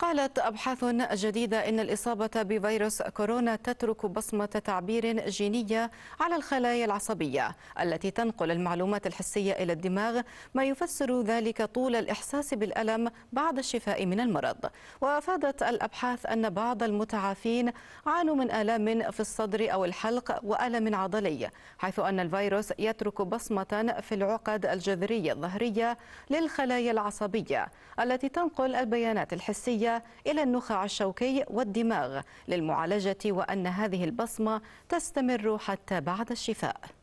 قالت أبحاث جديدة إن الإصابة بفيروس كورونا تترك بصمة تعبير جينية على الخلايا العصبية التي تنقل المعلومات الحسية إلى الدماغ ما يفسر ذلك طول الإحساس بالألم بعد الشفاء من المرض وأفادت الأبحاث أن بعض المتعافين عانوا من آلام في الصدر أو الحلق وألم عضلي حيث أن الفيروس يترك بصمة في العقد الجذرية الظهرية للخلايا العصبية التي تنقل البيانات الحسية إلى النخاع الشوكي والدماغ للمعالجة وأن هذه البصمة تستمر حتى بعد الشفاء